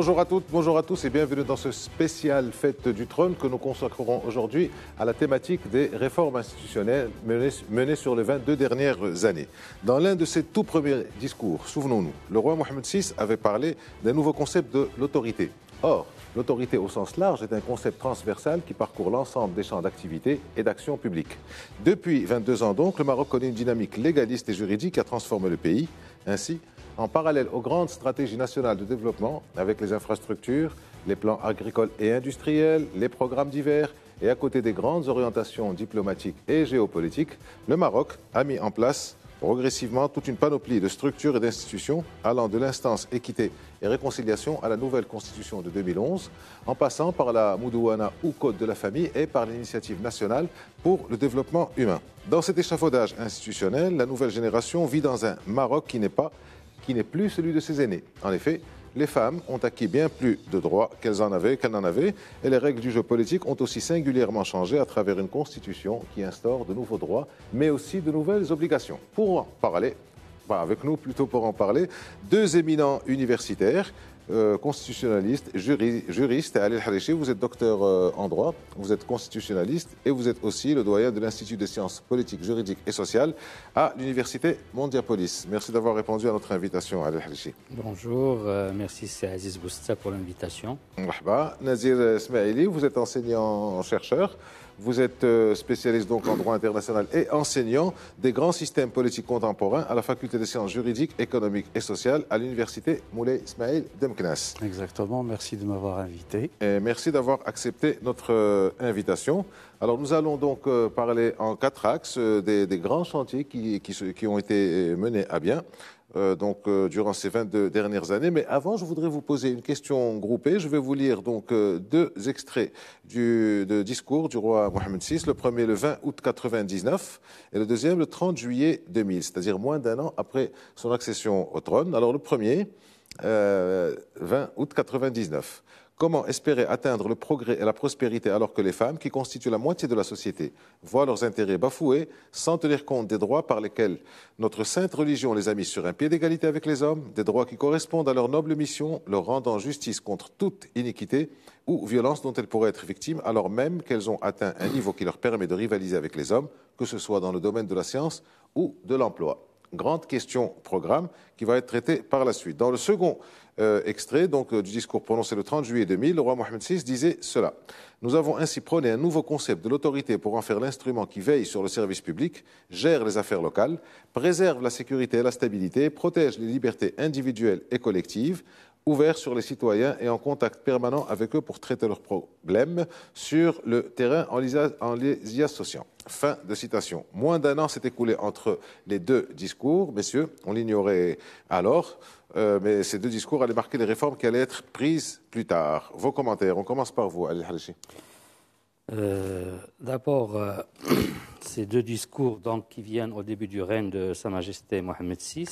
Bonjour à toutes, bonjour à tous et bienvenue dans ce spécial Fête du Trône que nous consacrerons aujourd'hui à la thématique des réformes institutionnelles menées, sur les 22 dernières années. Dans l'un de ses tout premiers discours, souvenons-nous, le roi Mohamed VI avait parlé d'un nouveau concept de l'autorité. Or, L'autorité au sens large est un concept transversal qui parcourt l'ensemble des champs d'activité et d'action publique. Depuis 22 ans donc, le Maroc connaît une dynamique légaliste et juridique qui a transformé le pays. Ainsi, en parallèle aux grandes stratégies nationales de développement avec les infrastructures, les plans agricoles et industriels, les programmes divers et à côté des grandes orientations diplomatiques et géopolitiques, le Maroc a mis en place progressivement toute une panoplie de structures et d'institutions allant de l'instance équité et réconciliation à la nouvelle constitution de 2011, en passant par la Moudouana ou Code de la famille et par l'initiative nationale pour le développement humain. Dans cet échafaudage institutionnel, la nouvelle génération vit dans un Maroc qui n'est pas qui n'est plus celui de ses aînés. En effet, les femmes ont acquis bien plus de droits qu'elles en avaient, qu'elles n'en avaient, et les règles du jeu politique ont aussi singulièrement changé à travers une constitution qui instaure de nouveaux droits, mais aussi de nouvelles obligations. Pour en parler, avec nous plutôt pour en parler, deux éminents universitaires euh, constitutionnaliste, juriste Al Harishi. Vous êtes docteur euh, en droit, vous êtes constitutionnaliste et vous êtes aussi le doyen de l'Institut des sciences politiques, juridiques et sociales à l'Université Mondiapolis. Merci d'avoir répondu à notre invitation, Al Harishi. Bonjour, euh, merci c'est Aziz Bousta pour l'invitation. Nazir Smaili, vous êtes enseignant-chercheur. Vous êtes euh, spécialiste donc en droit international et enseignant des grands systèmes politiques contemporains à la faculté des sciences juridiques, économiques et sociales à l'université Moulay Ismail Demknas. Exactement, merci de m'avoir invité. Et merci d'avoir accepté notre euh, invitation. Alors nous allons donc euh, parler en quatre axes des, grands chantiers qui, qui ont été menés à bien. Euh, donc, euh, durant ces 22 dernières années. Mais avant, je voudrais vous poser une question groupée. Je vais vous lire donc euh, deux extraits du de discours du roi Mohamed VI. Le premier le 20 août 99 et le deuxième le 30 juillet 2000, c'est-à-dire moins d'un an après son accession au trône. Alors le premier, 20 août 99. Comment espérer atteindre le progrès et la prospérité alors que les femmes, qui constituent la moitié de la société, voient leurs intérêts bafoués sans tenir compte des droits par lesquels notre sainte religion les a mis sur un pied d'égalité avec les hommes, des droits qui correspondent à leur noble mission, leur rendant justice contre toute iniquité ou violence dont elles pourraient être victimes alors même qu'elles ont atteint un niveau qui leur permet de rivaliser avec les hommes, que ce soit dans le domaine de la science ou de l'emploi grande question programme qui va être traitée par la suite. Dans le second euh, extrait donc, euh, du discours prononcé le 30 juillet 2000, le roi Mohamed VI disait cela. Nous avons ainsi prôné un nouveau concept de l'autorité pour en faire l'instrument qui veille sur le service public, gère les affaires locales, préserve la sécurité et la stabilité, protège les libertés individuelles et collectives, ouvert sur les citoyens et en contact permanent avec eux pour traiter leurs problèmes sur le terrain en les, y associant. Fin de citation. Moins d'un an s'est écoulé entre les deux discours, messieurs, on l'ignorait alors, euh, mais ces deux discours allaient marquer les réformes qui allaient être prises plus tard. Vos commentaires, on commence par vous, Ali Halichi. Euh, d'abord, euh, ces deux discours donc, qui viennent au début du règne de Sa Majesté Mohamed VI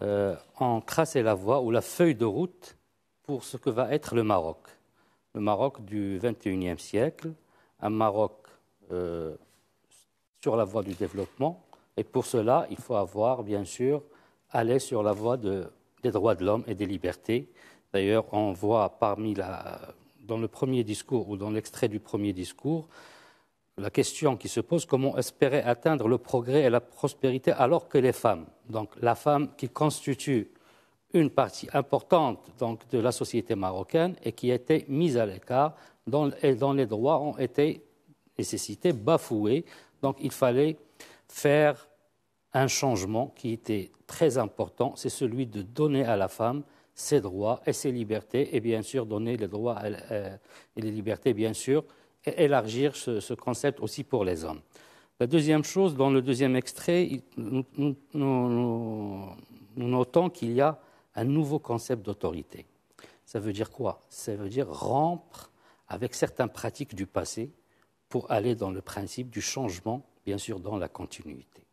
euh, en ont tracé la voie ou la feuille de route pour ce que va être le Maroc. Le Maroc du XXIe siècle, un Maroc euh, sur la voie du développement. Et pour cela, il faut avoir, bien sûr, aller sur la voie des droits de l'homme et des libertés. D'ailleurs, on voit dans le premier discours ou dans l'extrait du premier discours, la question qui se pose, comment espérer atteindre le progrès et la prospérité alors que les femmes, donc la femme qui constitue une partie importante de la société marocaine et qui été mise à l'écart dont, et dont les droits ont été nécessités, bafoués. Donc il fallait faire un changement qui était très important, c'est celui de donner à la femme ses droits et ses libertés, et bien sûr donner les droits euh, euh, et les libertés, bien sûr, et élargir ce, concept aussi pour les hommes. La deuxième chose, dans le deuxième extrait, nous, notons qu'il y a un nouveau concept d'autorité. Ça veut dire quoi Ça veut dire rompre avec certaines pratiques du passé pour aller dans le principe du changement, bien sûr, dans la continuité.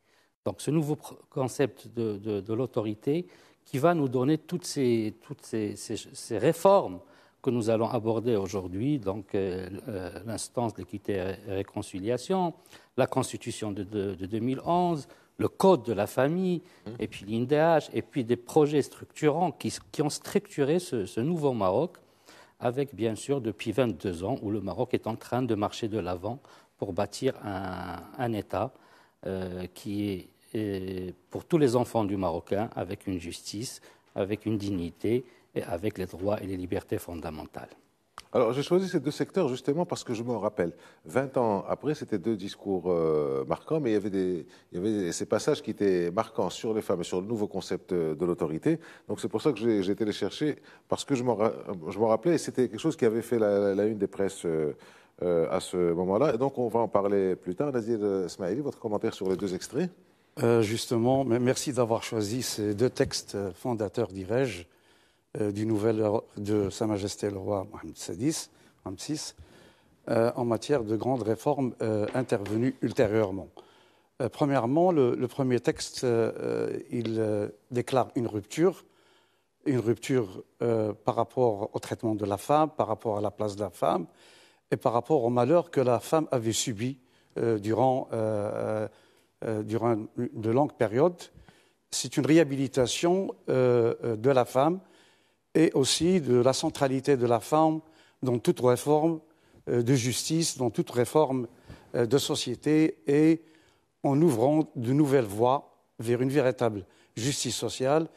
Donc ce nouveau concept de, l'autorité qui va nous donner toutes ces réformes que nous allons aborder aujourd'hui, donc euh, euh, l'instance d'équité et réconciliation, la Constitution de, de, 2011, le Code de la famille, mmh. et puis l'INDH, et puis des projets structurants qui, ont structuré ce, nouveau Maroc, avec bien sûr depuis 22 ans où le Maroc est en train de marcher de l'avant pour bâtir un, État euh, qui est pour tous les enfants du Marocain avec une justice, avec une dignité et avec les droits et les libertés fondamentales. Alors j'ai choisi ces deux secteurs justement parce que je me rappelle, 20 ans après, c'était deux discours euh, marquants, mais il y, avait des, ces passages qui étaient marquants sur les femmes et sur le nouveau concept euh, de l'autorité. Donc c'est pour ça que j'ai, été les chercher, parce que je me rappelais, et c'était quelque chose qui avait fait la, une des presses. Euh, à ce moment-là. Et donc, on va en parler plus tard. Nazir Smaili, votre commentaire sur les deux extraits Justement, merci d'avoir choisi ces deux textes fondateurs, dirais-je, euh, du nouvel de Sa Majesté le roi Mohamed VI, euh, en matière de grandes réformes euh, intervenues ultérieurement. premièrement, le, premier texte, il déclare une rupture une rupture par rapport au traitement de la femme, par rapport à la place de la femme et par rapport au malheur que la femme avait subi durant, durant, de longues périodes. C'est une réhabilitation de la femme et aussi de la centralité de la femme dans toute réforme euh, de justice, dans toute réforme euh, de société et en ouvrant de nouvelles voies vers une véritable justice sociale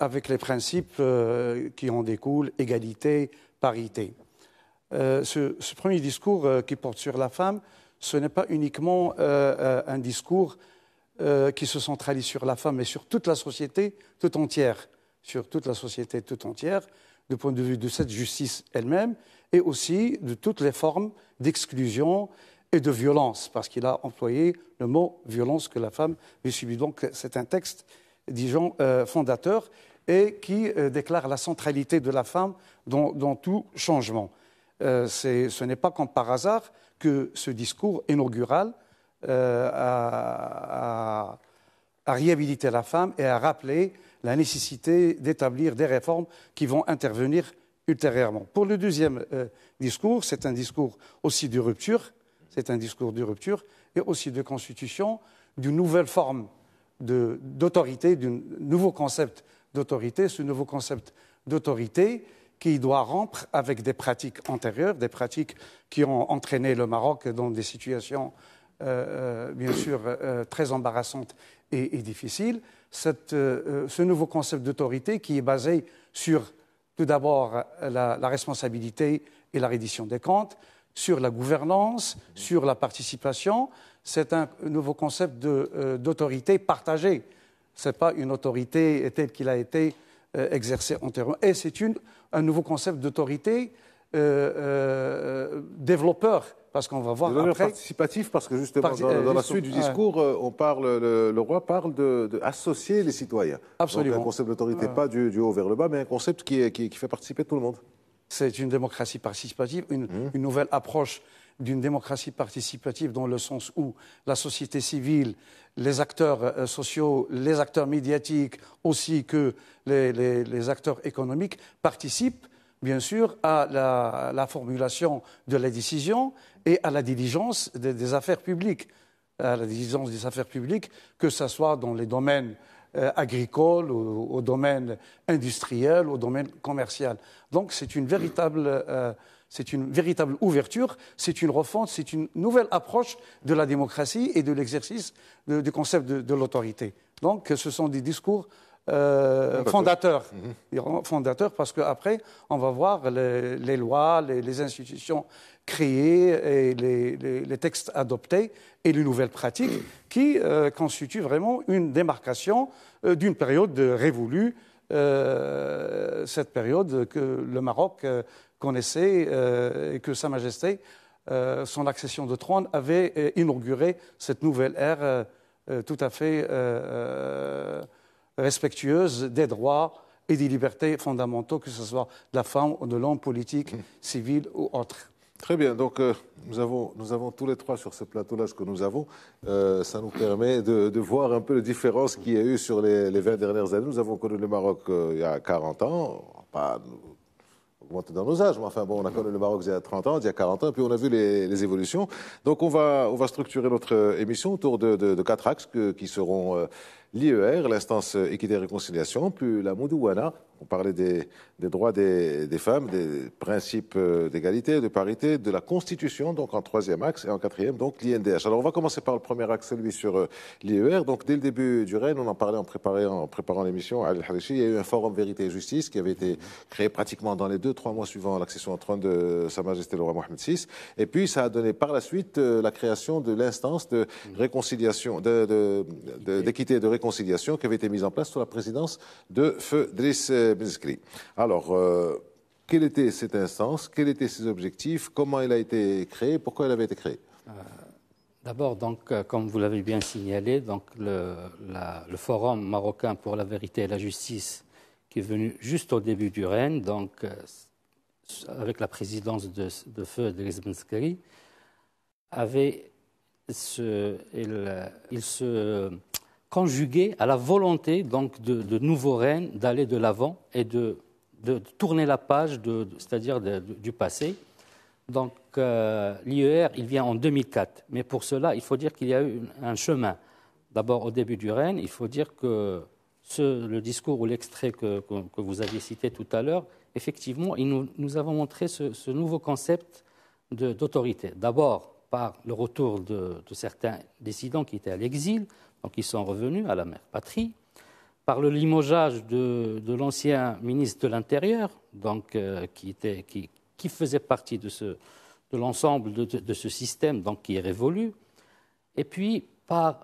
avec les principes euh, qui en découlent, égalité, parité. ce, premier discours qui porte sur la femme, ce n'est pas uniquement un discours qui se centralise sur la femme, mais sur toute la société tout entière sur toute la société tout entière, du point de vue de cette justice elle-même, et aussi de toutes les formes d'exclusion et de violence, parce qu'il a employé le mot violence que la femme lui subit. Donc c'est un texte, disons, euh, fondateur et qui euh, déclare la centralité de la femme dans, tout changement. Euh, ce n'est pas comme par hasard que ce discours inaugural a, à réhabiliter la femme et à rappeler la nécessité d'établir des réformes qui vont intervenir ultérieurement. Pour le deuxième euh, discours, c'est un discours aussi de rupture, c'est un discours de rupture et aussi de constitution d'une nouvelle forme d'autorité, d'un nouveau concept d'autorité, ce nouveau concept d'autorité qui doit rompre avec des pratiques antérieures, des pratiques qui ont entraîné le Maroc dans des situations, euh, euh, bien sûr, très embarrassantes et, difficile, euh, euh, ce nouveau concept d'autorité qui est basé sur tout d'abord la, responsabilité et la reddition des comptes, sur la gouvernance, sur la participation. C'est un nouveau concept euh, d'autorité partagée. Ce n'est pas une autorité telle qu'il a été exercée exercée antérieurement. Et c'est un nouveau concept d'autorité euh, euh, développeur parce qu'on va voir après... participatif, parce que justement, euh, dans, la suite du discours, euh, on parle, le, roi parle d'associer de, associer les citoyens. Absolument. un concept d'autorité, pas du, haut vers le bas, mais un concept qui, fait participer tout le monde. C'est une démocratie participative, mmh. une, nouvelle approche d'une démocratie participative dans le sens où la société civile, les acteurs sociaux, les acteurs médiatiques, aussi que les acteurs économiques participent bien sûr, à la, formulation de la décision et à la diligence des, affaires publiques. À la diligence des affaires publiques, que ce soit dans les domaines euh, agricoles, au, domaine industriel, au domaine commercial. Donc, c'est une véritable. Euh, une véritable ouverture, c'est une refonte, c'est une nouvelle approche de la démocratie et de l'exercice du concept de, de l'autorité. Donc, ce sont des discours euh, fondateur. Mhm. Fondateur parce qu'après, on va voir les, lois, les, institutions créées et les, textes adoptés et les nouvelles pratiques qui euh, constituent vraiment une démarcation euh, d'une période révolue, cette période que le Maroc connaissait et que Sa Majesté, son accession de trône, avait inauguré cette nouvelle ère tout à fait respectueuse des droits et des libertés fondamentaux, que ce soit de la femme ou de l'homme, politique, mm. civil ou autre. Très bien, donc euh, nous, avons, nous avons tous les trois sur ce plateau-là ce que nous avons. Euh, ça nous permet de, voir un peu la différence qu'il y a eu sur les, 20 dernières années. Nous avons connu le Maroc euh, il y a 40 ans, pas, dans enfin on a connu le Maroc il y a 30 ans, il y a 40 ans, puis on a vu les, évolutions. Donc on va, on structurer notre euh, émission autour de, quatre axes qui seront euh, l'IER, l'instance euh, équité et réconciliation, puis la Moudouana, on parlait des, droits des, femmes, des principes euh, d'égalité, de parité, de la Constitution, donc en troisième axe, et en quatrième, donc l'INDH. Alors on va commencer par le premier axe, celui sur euh, l'IER. Donc dès le début du règne, on en parlait en, préparant, en préparant l'émission, à al il y a eu un forum Vérité et Justice qui avait été créé pratiquement dans les deux, trois mois suivant l'accession au trône de Sa Majesté le roi Mohamed VI. Et puis ça a donné par la suite euh, la création de l'instance d'équité et de réconciliation qui avait été mise en place sous la présidence de Feu alors, euh, quelle était cette instance Quels étaient ses objectifs Comment elle a été créée Pourquoi elle avait été créée euh, D'abord, donc, euh, comme vous l'avez bien signalé, donc le, Forum marocain pour la vérité et la justice, qui est venu juste au début du règne, donc avec la présidence de, feu de avait ce, il se conjugué à la volonté de, nouveaux nouveau d'aller de l'avant et de, tourner la page, c'est-à-dire du passé. Donc euh, l'IER, il vient en 2004, mais pour cela, il faut dire qu'il y a eu un chemin. D'abord, au début du règne, il faut dire que le discours ou l'extrait que, vous aviez cité tout à l'heure, effectivement, nous, avons montré ce, nouveau concept d'autorité. D'abord par le retour de, de certains dissidents qui étaient à l'exil, qui sont revenus à la mère patrie, par le limogeage de, l'ancien ministre de l'Intérieur, donc euh, qui, qui, faisait partie de, ce, de l'ensemble de, ce système, donc qui est révolu, et puis par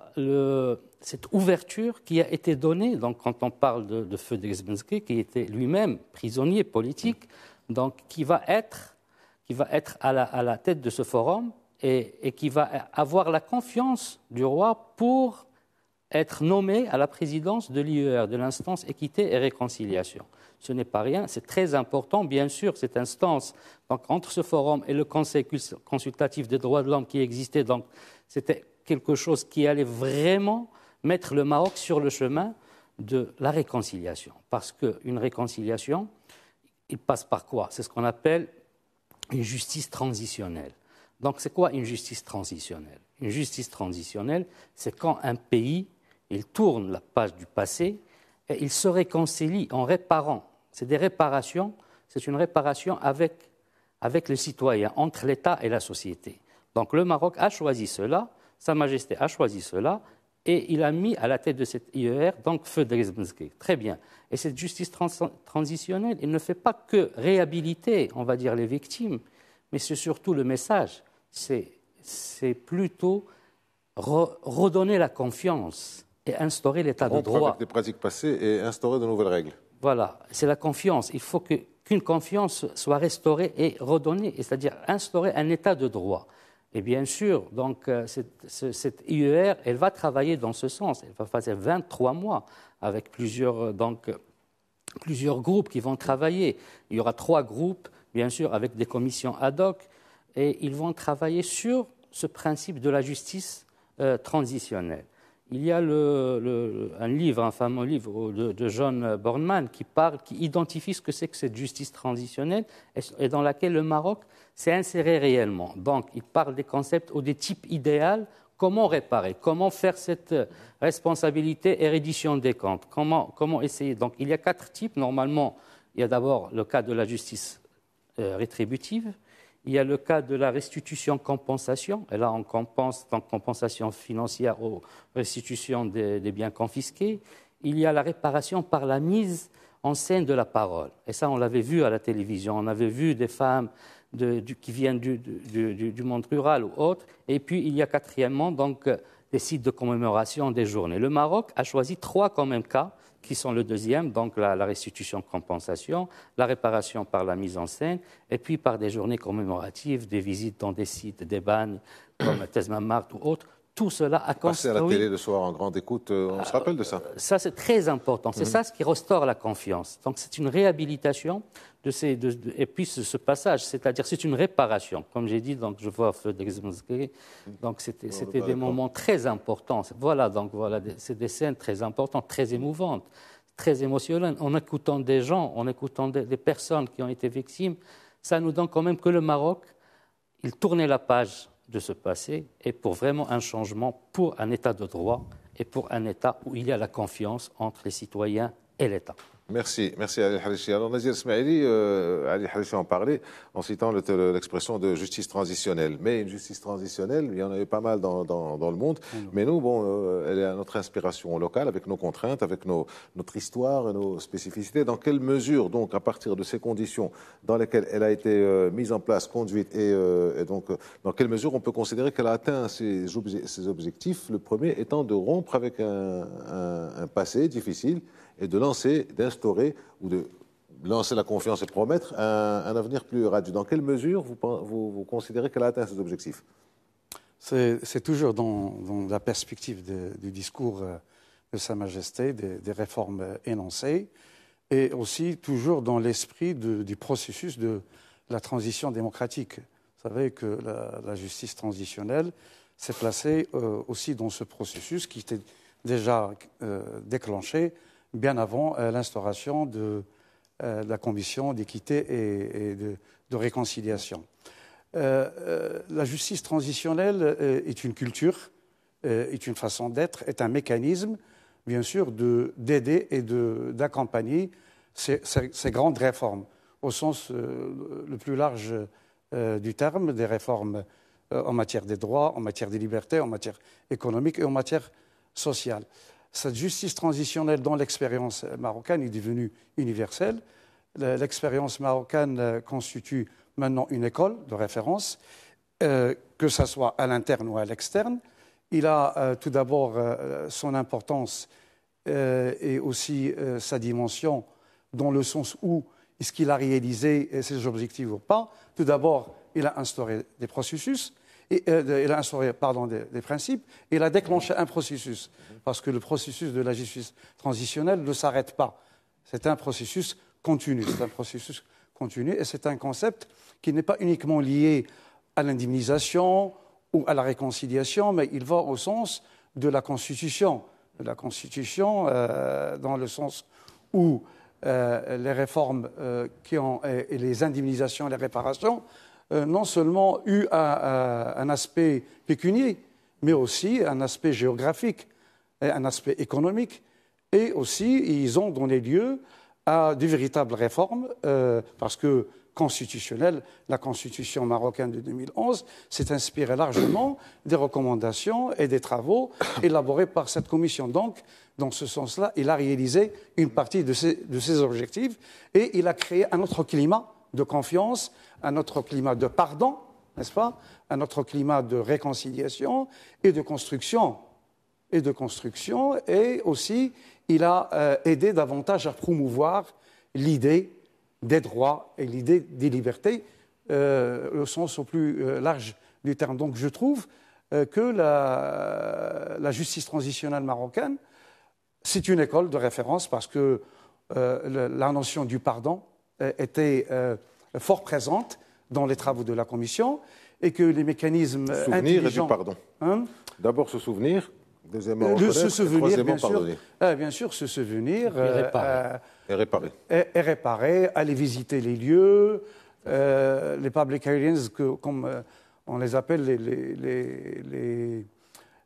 cette ouverture qui a été donnée, donc quand on parle de, de qui était lui-même prisonnier politique, donc qui va être, qui va être à, la, tête de ce forum et, qui va avoir la confiance du roi pour être nommé à la présidence de l'IER, de l'instance équité et réconciliation. Ce n'est pas rien, c'est très important, bien sûr, cette instance. Donc, entre ce forum et le Conseil consultatif des droits de l'homme qui existait, donc, c'était quelque chose qui allait vraiment mettre le Maroc sur le chemin de la réconciliation. Parce qu'une réconciliation, il passe par quoi C'est ce qu'on appelle une justice transitionnelle. Donc, c'est quoi une justice transitionnelle Une justice transitionnelle, c'est quand un pays il tourne la page du passé et il se réconcilie en réparant. C'est des réparations, c'est une réparation avec, avec les citoyens, entre l'État et la société. Donc le Maroc a choisi cela, Sa Majesté a choisi cela, et il a mis à la tête de cette IER, donc Feu Très bien. Et cette justice transitionnelle, il ne fait pas que réhabiliter, on va dire, les victimes, mais c'est surtout le message. C'est plutôt redonner la confiance et instaurer l'état de droit. Avec des pratiques passées et instaurer de nouvelles règles. Voilà, c'est la confiance. Il faut qu'une confiance soit restaurée et redonnée, c'est-à-dire instaurer un état de droit. Et bien sûr, donc, euh, cette, IER, elle va travailler dans ce sens. Elle va passer 23 mois avec euh, euh, plusieurs, groupes qui vont travailler. Il y aura trois groupes, bien sûr, avec des commissions ad hoc, et ils vont travailler sur ce principe de la justice transitionnelle il y a un livre, un fameux livre de, John Bornman qui parle, qui identifie ce que c'est que cette justice transitionnelle et, dans laquelle le Maroc s'est inséré réellement. Donc, il parle des concepts ou des types idéaux. Comment réparer Comment faire cette responsabilité et reddition des comptes comment, essayer Donc, il y a quatre types. Normalement, il y a d'abord le cas de la justice euh, rétributive, il y a le cas de la restitution-compensation. Et là, on compense donc compensation financière aux restitution des, biens confisqués. Il y a la réparation par la mise en scène de la parole. Et ça, on l'avait vu à la télévision. On avait vu des femmes qui viennent du, monde rural ou autre. Et puis, il y a quatrièmement, donc, des sites de commémoration des journées. Le Maroc a choisi trois, quand même, cas qui sont le deuxième, donc la, la restitution-compensation, la réparation par la mise en scène, et puis par des journées commémoratives, des visites dans des sites, des bannes comme Mart ou autres, tout cela a construit. Passer à la télé le soir en grande écoute, euh, on se rappelle de ça. Euh, ça, c'est très important. C'est mhm. ça ce qui restaure la confiance. Donc, c'est une réhabilitation de et puis ce, passage, c'est-à-dire c'est une réparation, comme j'ai dit, donc je vois donc c'était des moments très importants, voilà, donc voilà, c'est des scènes très importantes, très émouvantes, très émotionnelles, en écoutant des gens, en écoutant des, des, personnes qui ont été victimes, ça nous donne quand même que le Maroc, il tournait la page de ce passé, et pour vraiment un changement, pour un état de droit, et pour un état où il y a la confiance entre les citoyens et l'État. Merci, merci Ali Harishi. Alors Nazir Ismaili, euh, Ali en parlait en citant l'expression de justice transitionnelle. Mais une justice transitionnelle, il y en a eu pas mal dans, le monde. Mais nous, bon, euh, elle est à notre inspiration locale, avec nos contraintes, avec notre histoire, nos spécificités. Dans quelle mesure, donc, à partir de ces conditions dans lesquelles elle a été euh, mise en place, conduite, et, donc, dans quelle mesure on peut considérer qu'elle a atteint ses, objectifs Le premier étant de rompre avec un passé difficile et de lancer, d'instaurer ou de lancer la confiance et promettre un, avenir plus radieux. Dans quelle mesure vous, considérez qu'elle a atteint ses objectifs C'est toujours dans, la perspective du discours euh, de Sa Majesté, des, réformes énoncées, et aussi toujours dans l'esprit du processus de la transition démocratique. Vous savez que la, justice transitionnelle s'est placée euh, aussi dans ce processus qui était déjà euh, déclenché bien avant euh, l'instauration euh, de, la commission d'équité et, de, réconciliation. Euh, la justice transitionnelle est une culture, est une façon d'être, est un mécanisme, bien sûr, d'aider et d'accompagner ces, grandes réformes, au sens le plus large du terme, des réformes en matière des droits, en matière des libertés, en matière économique et en matière sociale cette justice transitionnelle dans l'expérience marocaine est devenue universelle. L'expérience marocaine euh, constitue maintenant une école de référence, euh, que ce soit à l'interne ou à l'externe. Il a euh, tout d'abord son importance et aussi sa dimension dans le sens où est-ce qu'il a réalisé ses objectifs ou pas. Tout d'abord, il a instauré des processus il euh, a pardon, des, principes, et il a déclenché un processus. Parce que le processus de la justice transitionnelle ne s'arrête pas. C'est un processus continu. C'est un processus continu et c'est un concept qui n'est pas uniquement lié à l'indemnisation ou à la réconciliation, mais il va au sens de la Constitution. la Constitution, euh, dans le sens où euh, les réformes qui ont, et les indemnisations, les réparations euh, non seulement eu un aspect pécunier, mais aussi un aspect géographique, un aspect économique. Et aussi, ils ont donné lieu à de véritables réformes, euh, parce que constitutionnelle, la constitution marocaine de 2011, s'est inspirée largement des recommandations et des travaux élaborés par cette commission. Donc, dans ce sens-là, il a réalisé une partie de ses objectifs et il a créé un autre climat de confiance, un autre climat de pardon, n'est-ce pas Un autre climat de réconciliation et de construction. Et de construction, et aussi, il a euh, aidé davantage à promouvoir l'idée des droits et l'idée des libertés, euh, au sens au plus euh, large du terme. Donc, je trouve euh, que la, justice transitionnelle marocaine, c'est une école de référence parce que la notion du pardon, euh, était euh, fort présente dans les travaux de la Commission et que les mécanismes souvenir et du pardon. Hein, D'abord se souvenir, deuxièmement euh, se souvenir, ah, bien Sûr, bien sûr, se souvenir... Et réparer. et réparer. aller visiter les lieux, les public areas, que, comme on les appelle les...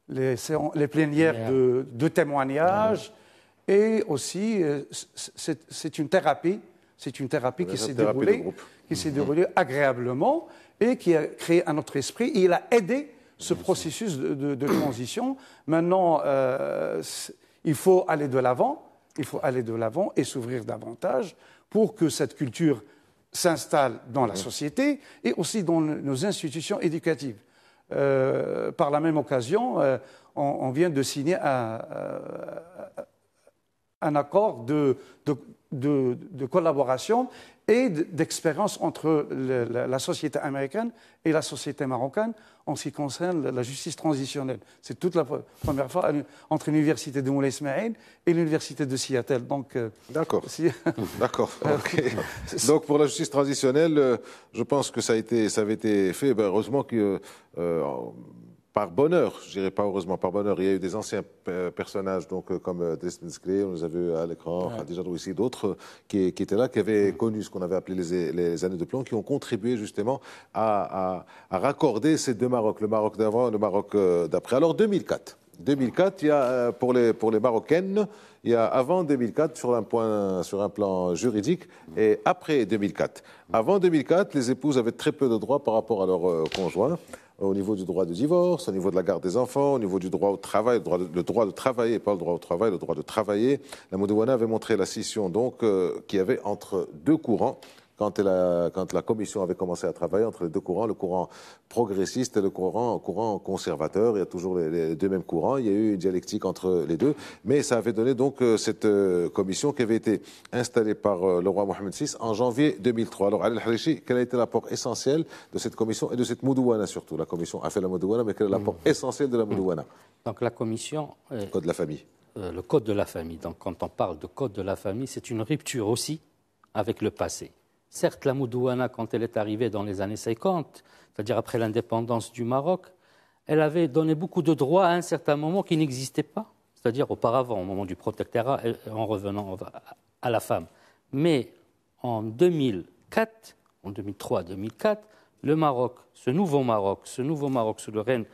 les, plénières de, témoignages, et aussi, c'est une thérapie c'est une thérapie qui s'est déroulée, qui s'est mhm. déroulée agréablement et qui a créé un autre esprit. Et il a aidé ce processus de, transition. Maintenant, euh, il faut aller de l'avant, il faut aller de l'avant et s'ouvrir davantage pour que cette culture s'installe dans la mhm. société et aussi dans nos institutions éducatives. Euh, par la même occasion, euh, on, vient de signer un, accord de, de, collaboration et d'expérience entre la, société américaine et la société marocaine en ce qui concerne la justice transitionnelle. C'est toute la première fois entre l'université de Moulay Ismail et l'université de Seattle. Donc, euh, D'accord. D'accord. Donc pour la justice transitionnelle, euh, je pense que ça, a été, ça avait été fait. Ben, heureusement que... Euh, par bonheur, je dirais pas heureusement, par bonheur, il y a eu des anciens euh, personnages, donc euh, comme euh, Dresden on les a vus à l'écran, déjà ici, d'autres qui, étaient là, qui avaient connu ce qu'on avait appelé les, années de plomb, qui ont contribué justement à, raccorder ces deux Marocs, le Maroc d'avant et le Maroc d'après. Alors 2004. 2004, il y a, pour, les, pour les Marocaines, il y a avant 2004 sur un, point, sur un plan juridique mm. et après 2004. Avant 2004, les épouses avaient très peu de droits par rapport à leurs conjoints au niveau du droit de divorce, au niveau de la garde des enfants, au niveau du droit au travail, le droit de, travailler, pas le droit au travail, le droit de travailler. La Moudouana avait montré la scission donc euh, qu'il y avait entre deux courants quand la, commission avait commencé à travailler entre les deux courants, le courant progressiste et le courant, conservateur. Il y a toujours les, deux mêmes courants. Il y a eu une dialectique entre les deux. Mais ça avait donné donc euh, cette euh, commission qui avait été installée par euh, le roi Mohamed VI en janvier 2003. Alors, Al Harishi, quel a été l'apport essentiel de cette commission et de cette Moudouana surtout La commission a fait la Moudouana, mais quel est l'apport mm. essentiel de la mm. Moudouana Donc, la commission. code de la famille. le code de la famille. Donc, quand on parle de code de la famille, c'est une rupture aussi avec le passé. Certes, la Moudouana, quand elle est arrivée dans les années 50, c'est-à-dire après l'indépendance du Maroc, elle avait donné beaucoup de droits à un certain moment qui n'existait pas, c'est-à-dire auparavant, au moment du protectorat, en revenant à la femme. Mais en 2004, en 2003-2004, le Maroc, ce nouveau Maroc, ce nouveau Maroc sous le règne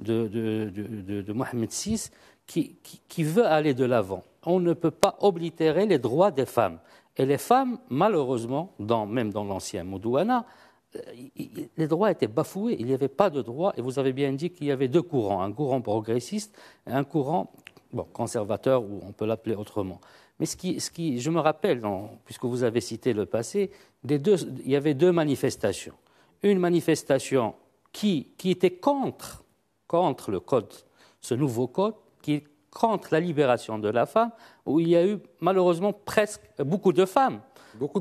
de, Mohamed VI, qui veut aller de l'avant. On ne peut pas oblitérer les droits des femmes. Et les femmes, malheureusement, dans, même dans l'ancien Moudouana, euh, les droits étaient bafoués, il n'y avait pas de droits, et vous avez bien dit qu'il y avait deux courants, un courant progressiste et un courant conservateur, ou on peut l'appeler autrement. Mais ce qui, je me rappelle, puisque vous avez cité le passé, des deux, il y avait deux manifestations. Une manifestation qui, qui était contre, contre le code, ce nouveau code, qui, contre la libération de la femme, où il y a eu malheureusement presque beaucoup de femmes,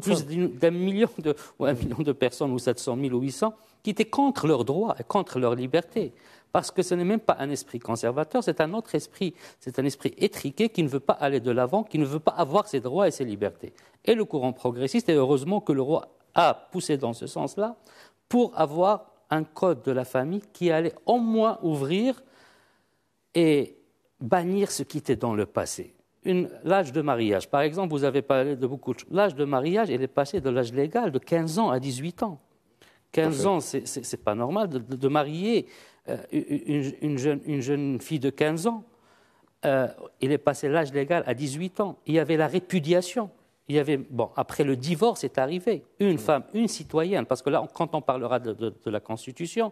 plus d'un million, de, ou million de personnes, ou 700 000 ou 800, qui étaient contre leurs droits et contre leur liberté. Parce que ce n'est même pas un esprit conservateur, c'est un autre esprit. C'est un esprit étriqué qui ne veut pas aller de l'avant, qui ne veut pas avoir ses droits et ses libertés. Et le courant progressiste, et heureusement que le roi a poussé dans ce sens-là, pour avoir un code de la famille qui allait au moins ouvrir et bannir ce qui était dans le passé. L'âge de mariage, par exemple, vous avez parlé de beaucoup de L'âge de mariage, il est passé de l'âge légal de 15 ans à 18 ans. 15 ans, n'est pas normal de, marier euh, une, jeune, fille de 15 ans. Euh, il est passé l'âge légal à 18 ans. Il y avait la répudiation. Il y avait, bon, après le divorce est arrivé. Une femme, une citoyenne, parce que là, quand on parlera de la Constitution,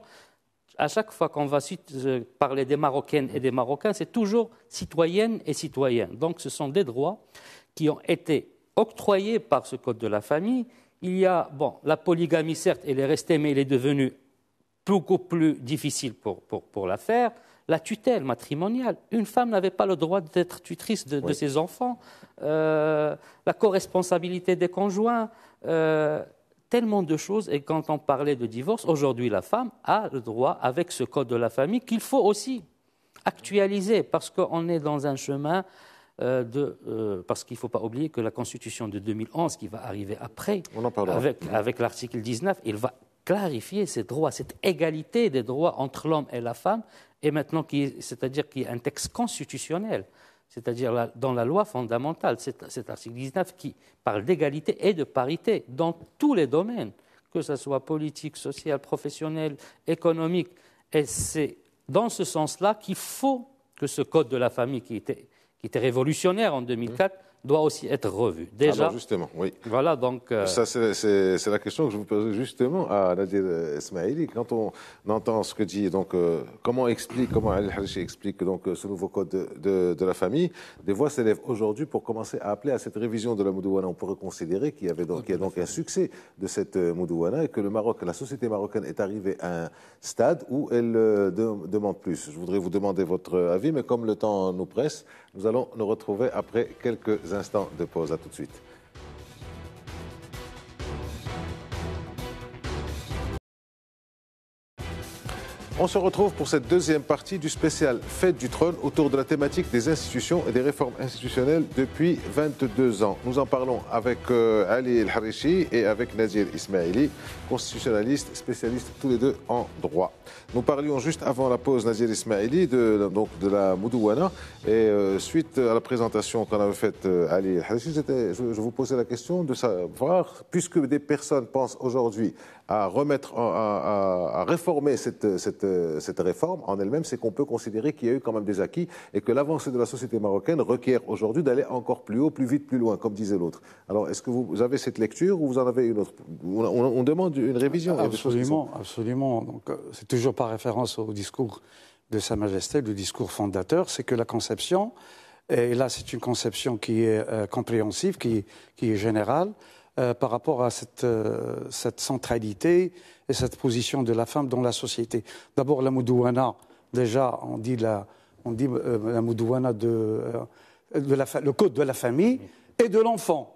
à chaque fois qu'on va euh, parler des Marocaines et des Marocains, c'est toujours citoyennes et citoyens. Donc ce sont des droits qui ont été octroyés par ce Code de la famille. Il y a, bon, la polygamie, certes, elle est restée, mais elle est devenue beaucoup plus difficile pour, pour, pour la faire. La tutelle matrimoniale, une femme n'avait pas le droit d'être tutrice de, ses enfants. Euh, la corresponsabilité des conjoints. Euh, tellement de choses. Et quand on parlait de divorce, aujourd'hui, la femme a le droit, avec ce code de la famille, qu'il faut aussi actualiser, parce qu'on est dans un chemin euh, de. Euh, parce qu'il ne faut pas oublier que la Constitution de 2011, qui va arriver après, avec, avec l'article 19, il va clarifier ces droits, cette égalité des droits entre l'homme et la femme, et maintenant, c'est-à-dire qu'il y a un texte constitutionnel c'est-à-dire dans la loi fondamentale, cet article 19 qui parle d'égalité et de parité dans tous les domaines, que ce soit politique, social, professionnel, économique. Et c'est dans ce sens-là qu'il faut que ce code de la famille qui était, qui était révolutionnaire en 2004 doit aussi être revu. Déjà, ah bah, justement, oui. Voilà donc. Euh, Ça, c'est la question que je vous pose justement à Nadir Ismaili. Quand on entend ce que dit, donc, euh, comment explique, comment al explique donc euh, ce nouveau code de, la famille, des voix s'élèvent aujourd'hui pour commencer à appeler à cette révision de la Moudouana. On pourrait considérer qu'il y avait donc, a donc un succès de cette Moudouana et que le Maroc, la société marocaine est arrivée à un stade où elle demande plus. Je voudrais vous demander votre avis, mais comme le temps nous presse, nous allons nous retrouver après quelques instants de pause. À tout de suite. On se retrouve pour cette deuxième partie du spécial Fête du trône autour de la thématique des institutions et des réformes institutionnelles depuis 22 ans. Nous en parlons avec euh, Ali El Harishi et avec Nazir Ismaili, constitutionnaliste, spécialiste tous les deux en droit. Nous parlions juste avant la pause, Nazir Ismaili, de, donc, de la Moudouana. Et euh, suite à la présentation qu'on avait faite, euh, Ali El Harishi, je, je vous posais la question de savoir, puisque des personnes pensent aujourd'hui à, remettre, à, réformer cette, cette, réforme en elle-même, c'est qu'on peut considérer qu'il y a eu quand même des acquis et que l'avancée de la société marocaine requiert aujourd'hui d'aller encore plus haut, plus vite, plus loin, comme disait l'autre. Alors, est-ce que vous avez cette lecture ou vous en avez une autre on, demande une révision. Absolument, absolument. Donc, euh, c'est toujours par référence au discours de Sa Majesté, le discours fondateur, c'est que la conception, et là, c'est une conception qui est euh, compréhensive, qui, qui est générale. Euh, par rapport à euh, cette, centralité et cette position de la femme dans la société. D'abord, la moudouana, déjà, on dit la, on euh, moudouana de, le code de la famille et de l'enfant.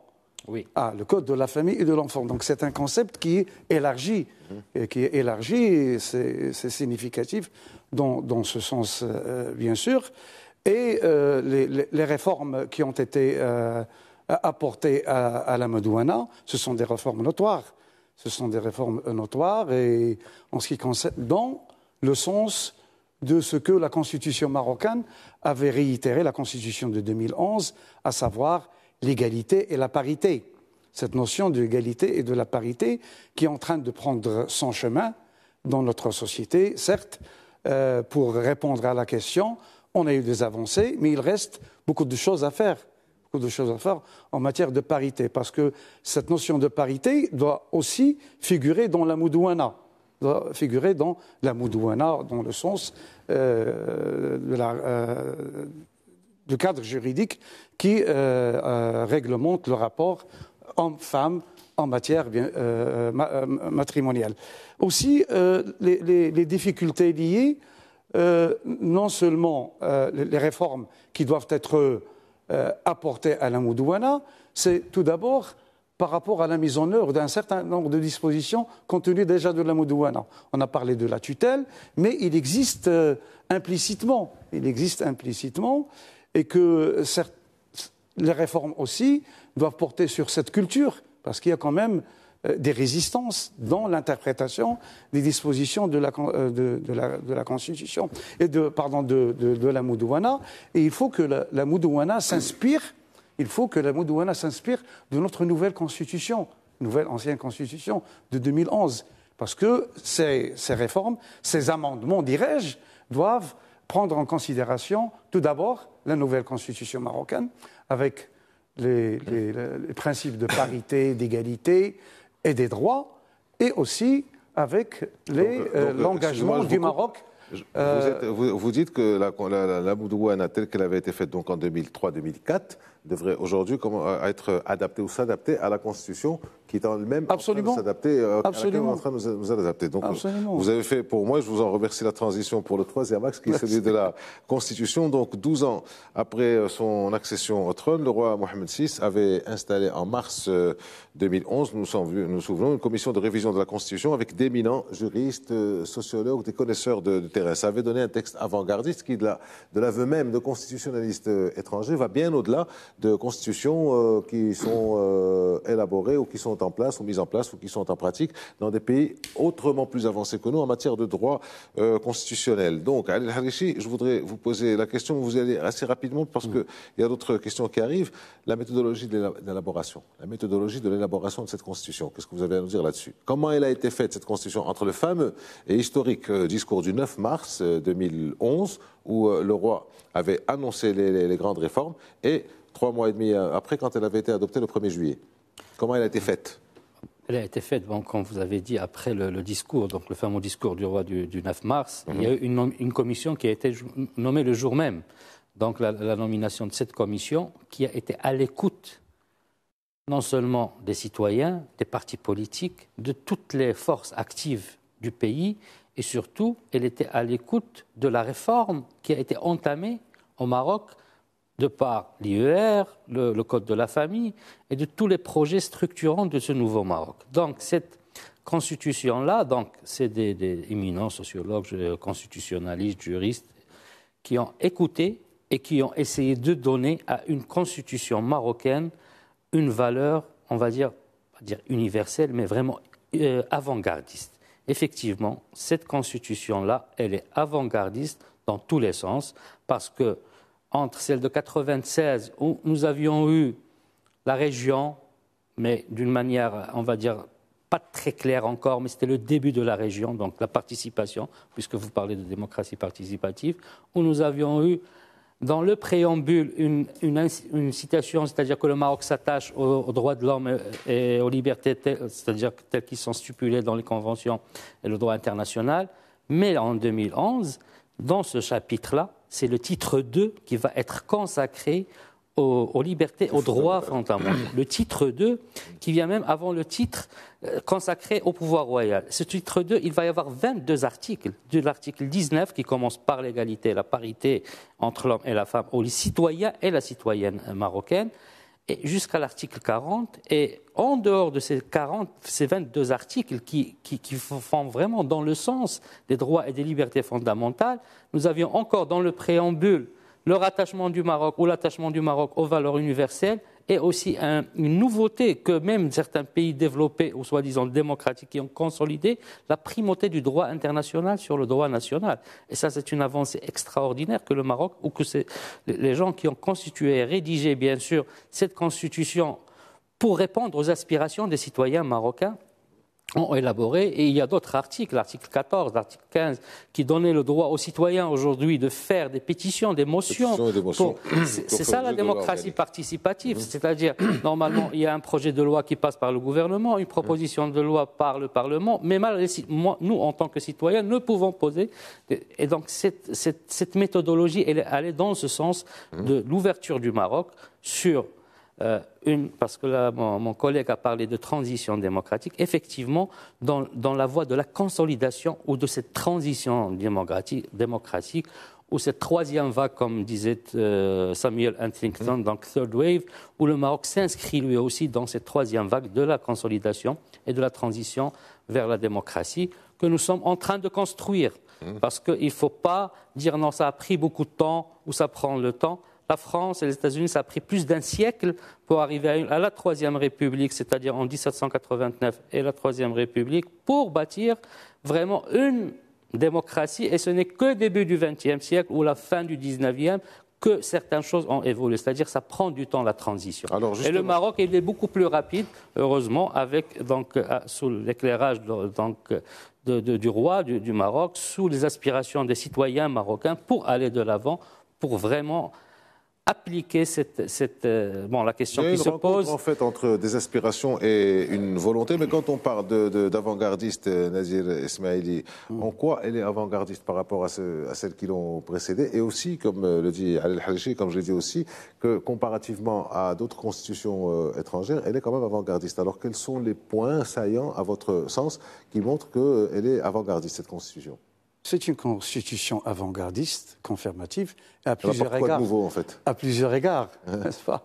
Oui. Ah, le code de la famille et de l'enfant. Donc c'est un concept qui est élargi, mhm. et qui est élargi, c'est significatif dans, ce sens, bien sûr. Et les, réformes qui ont été apportées à, la Madouana, ce sont des réformes notoires. Ce sont des réformes notoires et en ce qui concerne, dans le sens de ce que la Constitution marocaine avait réitéré, la Constitution de 2011, à savoir l'égalité et la parité. Cette notion d'égalité et de la parité qui est en train de prendre son chemin dans notre société. Certes, euh, pour répondre à la question, on a eu des avancées, mais il reste beaucoup de choses à faire de choses à faire en matière de parité, parce que cette notion de parité doit aussi figurer dans la Moudouana doit figurer dans la Moudouana, dans le sens euh, euh, du cadre juridique qui euh, réglemente le rapport homme-femme en matière matrimoniale. Aussi, les, difficultés liées, non seulement les réformes qui doivent être euh, Apporté à la Moudouana, c'est tout d'abord par rapport à la mise en œuvre d'un certain nombre de dispositions contenues déjà de la Moudouana. On a parlé de la tutelle, mais il existe euh, implicitement, il existe implicitement, et que les réformes aussi doivent porter sur cette culture, parce qu'il y a quand même euh, des résistances dans l'interprétation des dispositions de la, euh, Constitution et pardon, de, la Moudouana. Et il faut que la, Moudouana s'inspire, il faut que la Moudouana s'inspire de notre nouvelle Constitution, nouvelle ancienne Constitution de 2011. Parce que ces, réformes, ces amendements, dirais-je, doivent prendre en considération tout d'abord la nouvelle Constitution marocaine avec les principes de parité, d'égalité, et des droits, et aussi avec euh, euh, euh, l'engagement du Maroc. Vous, dites que la, la, la, qu'elle avait été faite donc en 2003-2004, devrait aujourd'hui euh, être adapté ou s'adapter à la Constitution qui est en elle-même Absolument. en de s'adapter, Absolument. en train de euh, nous, adapter. Donc, vous avez fait pour moi, je vous en remercie, la transition pour le troisième axe qui est celui de la Constitution. Donc, 12 ans après euh, son accession au trône, le roi Mohamed VI avait installé en mars 2011, nous nous, souvenons, une commission de révision de la Constitution avec d'éminents juristes, sociologues, des connaisseurs de, terrain. Ça avait donné un texte avant-gardiste qui, de l'aveu la, de même de constitutionnalistes étrangers, va bien au-delà de constitutions euh, qui sont euh, élaborées ou qui sont en place ou mises en place ou qui sont en pratique dans des pays autrement plus avancés que nous en matière de droit euh, constitutionnel. Donc, al Harishi, je voudrais vous poser la question, vous allez assez rapidement parce qu'il mm. y a d'autres questions qui arrivent. La méthodologie de l'élaboration, la méthodologie de l'élaboration de cette constitution, qu'est-ce que vous avez à nous dire là-dessus Comment elle a été faite, cette constitution, entre le fameux et historique discours du 9 mars 2011, où le roi avait annoncé les grandes réformes, et trois mois et demi euh, après, quand elle avait été adoptée le 1er juillet. Comment elle a été faite elle a été faite, bon, comme vous avez dit, après le, discours, donc le fameux discours du roi du, 9 mars. Mhm. Il y a eu une, commission qui a été nommée le jour même. Donc la, la nomination de cette commission qui a été à l'écoute non seulement des citoyens, des partis politiques, de toutes les forces actives du pays, et surtout, elle était à l'écoute de la réforme qui a été entamée au Maroc de par l'IER, le, Code de la famille, et de tous les projets structurants de ce nouveau Maroc. Donc cette constitution-là, donc c'est des, éminents sociologues, constitutionnalistes, juristes, qui ont écouté et qui ont essayé de donner à une constitution marocaine une valeur, on va dire, dire universelle, mais vraiment euh, avant-gardiste. Effectivement, cette constitution-là, elle est avant-gardiste dans tous les sens, parce que entre celle de 1996, où nous avions eu la région, mais d'une manière, on va dire, pas très claire encore, mais c'était le début de la région, donc la participation, puisque vous parlez de démocratie participative, où nous avions eu dans le préambule une, une, citation, c'est-à-dire que le Maroc s'attache aux, droits de l'homme et, aux libertés, c'est-à-dire telles qu'ils sont stipulées dans les conventions et le droit international. Mais en 2011, dans ce chapitre-là, c'est le titre 2 qui va être consacré aux, libertés, aux droits fondamentaux. Le titre 2, qui vient même avant le titre euh, consacré au pouvoir royal. Ce titre 2, il va y avoir 22 articles, de l'article 19 qui commence par l'égalité, la parité entre l'homme et la femme, les citoyens et la citoyenne marocaine, jusqu'à l'article 40. Et en dehors de ces, 40, ces 22 articles qui, qui, font vraiment dans le sens des droits et des libertés fondamentales, nous avions encore dans le préambule le rattachement du Maroc ou l'attachement du Maroc aux valeurs universelles et aussi une nouveauté que même certains pays développés ou soi-disant démocratiques qui ont consolidé la primauté du droit international sur le droit national. Et ça, c'est une avancée extraordinaire que le Maroc, ou que les gens qui ont constitué et rédigé, bien sûr, cette constitution pour répondre aux aspirations des citoyens marocains ont élaboré, et il y a d'autres articles, l'article 14, l'article 15, qui donnaient le droit aux citoyens aujourd'hui de faire des pétitions, des motions. C'est ça la démocratie participative, mhm. c'est-à-dire, normalement, il y a un projet de loi qui passe par le gouvernement, une proposition de loi par le Parlement, mais mal, nous, en tant que citoyens, ne pouvons poser. Et donc, cette, méthodologie, elle, elle, est dans ce sens mhm. de l'ouverture du Maroc sur euh, une, parce que là, mon, collègue a parlé de transition démocratique, effectivement, dans, la voie de la consolidation ou de cette transition démocratique, ou cette troisième vague, comme disait euh, Samuel Huntington donc Third Wave, où le Maroc s'inscrit lui aussi dans cette troisième vague de la consolidation et de la transition vers la démocratie que nous sommes en train de construire. Mmh. Parce qu'il ne faut pas dire non, ça a pris beaucoup de temps ou ça prend le temps la France et les États-Unis, ça a pris plus d'un siècle pour arriver à, la Troisième République, c'est-à-dire en 1789 et la Troisième République, pour bâtir vraiment une démocratie. Et ce n'est que début du XXe siècle ou la fin du XIXe que certaines choses ont évolué. C'est-à-dire ça prend du temps, la transition. Et le Maroc, il est beaucoup plus rapide, heureusement, avec, donc, euh, ah, sous l'éclairage euh, du roi du Maroc, sous les aspirations des citoyens marocains pour aller de l'avant, pour vraiment appliquer cette, cette euh, bon, la question qui se pose. En fait, entre des aspirations et une volonté, mais quand on parle d'avant-gardiste, euh, Nazir Ismaili, hmm. en quoi elle est avant-gardiste par rapport à, à celles qui l'ont précédée Et aussi, comme euh, le dit Al Halichi, comme je l'ai dit aussi, que comparativement à d'autres constitutions étrangères, elle est quand même avant-gardiste. Alors, quels sont les points saillants, à votre sens, qui montrent qu'elle est avant-gardiste, cette constitution c'est une constitution avant-gardiste, confirmative, à plusieurs égards. en fait. À plusieurs égards, n'est-ce pas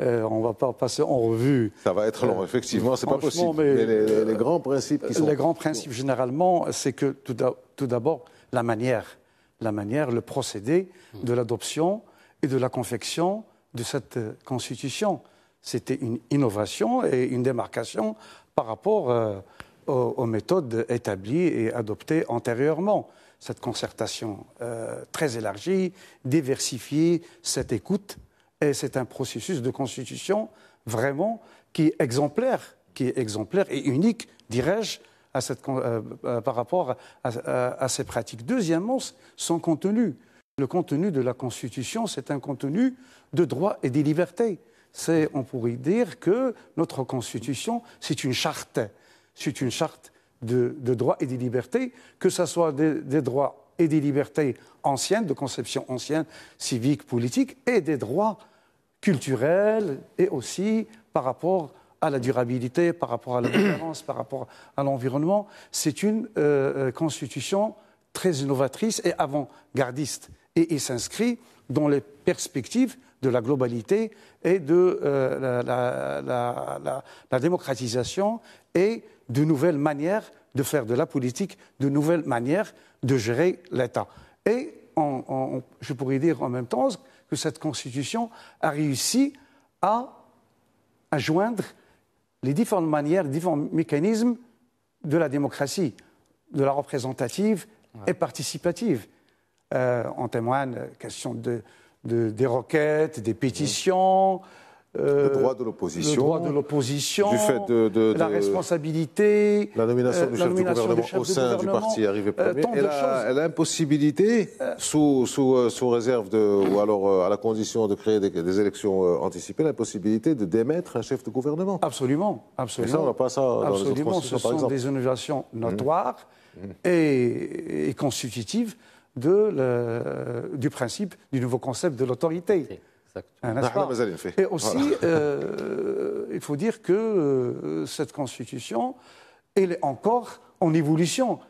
euh, on ne va pas passer en revue. Ça va être long, euh, effectivement, ce n'est pas possible. Mais, euh, les, grands principes qui sont. Les grands principes, généralement, c'est que tout d'abord, la manière, la manière, le procédé hmm. de l'adoption et de la confection de cette constitution. C'était une innovation et une démarcation par rapport aux, méthodes établies et adoptées antérieurement. Cette concertation euh, très élargie, diversifiée, cette écoute, et c'est un processus de constitution vraiment qui est exemplaire, qui est exemplaire et unique, dirais-je, à cette, euh, euh, par rapport à, ces pratiques. Deuxièmement, son contenu. Le contenu de la Constitution, c'est un contenu de droits et des libertés. C'est, on pourrait dire que notre Constitution, c'est une charte, c'est une charte de, droits et des libertés, que ce soit des, droits et des libertés anciennes, de conception ancienne, civique, politique, et des droits culturels, et aussi par rapport à la durabilité, par rapport à la différence, par rapport à l'environnement. C'est une euh, euh, constitution très innovatrice et avant-gardiste, et, il s'inscrit dans les perspectives de la globalité et de euh, la, la démocratisation et de nouvelles manières de faire de la politique, de nouvelles manières de gérer l'État. Et je pourrais dire en même temps que cette Constitution a réussi à, joindre les différentes manières, les différents mécanismes de la démocratie, de la représentative et participative. Euh, en on témoigne question des requêtes, des pétitions le euh, droit de l'opposition. Le droit de l'opposition. Du fait de, la responsabilité. La nomination euh, du chef de du gouvernement au sein du parti arrivé euh, premier. et la, Et l'impossibilité, sous, réserve de, ou alors à la condition de créer des, élections anticipées, l'impossibilité de démettre un chef de gouvernement. Absolument, absolument. ça, on n'a pas ça dans Absolument, les ce sont des innovations mmh. notoires mmh. Et, constitutives de du principe du nouveau concept de l'autorité. Ah, ah, et aussi, euh, euh, il faut dire que euh, cette constitution, est encore en évolution.